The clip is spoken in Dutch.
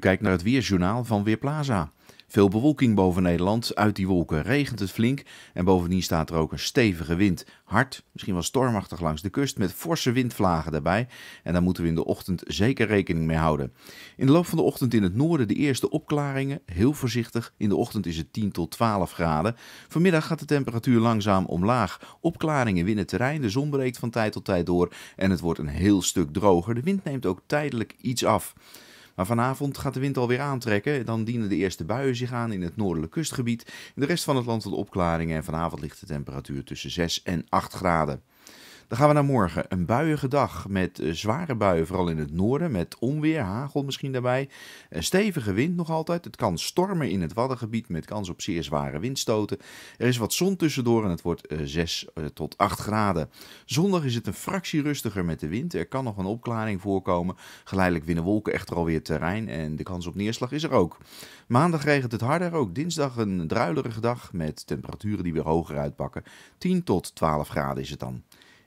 kijkt naar het weersjournaal van Weerplaza. Veel bewolking boven Nederland, uit die wolken regent het flink en bovendien staat er ook een stevige wind. Hard, misschien wel stormachtig langs de kust met forse windvlagen daarbij en daar moeten we in de ochtend zeker rekening mee houden. In de loop van de ochtend in het noorden de eerste opklaringen, heel voorzichtig. In de ochtend is het 10 tot 12 graden. Vanmiddag gaat de temperatuur langzaam omlaag. Opklaringen winnen terrein, de zon breekt van tijd tot tijd door en het wordt een heel stuk droger. De wind neemt ook tijdelijk iets af. Maar vanavond gaat de wind alweer aantrekken. Dan dienen de eerste buien zich aan in het noordelijk kustgebied. de rest van het land tot opklaringen en vanavond ligt de temperatuur tussen 6 en 8 graden. Dan gaan we naar morgen. Een buiige dag met eh, zware buien, vooral in het noorden. Met onweer, hagel misschien daarbij. Een stevige wind nog altijd. Het kan stormen in het Waddengebied met kans op zeer zware windstoten. Er is wat zon tussendoor en het wordt 6 eh, eh, tot 8 graden. Zondag is het een fractie rustiger met de wind. Er kan nog een opklaring voorkomen. Geleidelijk winnen wolken echter alweer terrein en de kans op neerslag is er ook. Maandag regent het harder ook. Dinsdag een druilerige dag met temperaturen die weer hoger uitpakken. 10 tot 12 graden is het dan.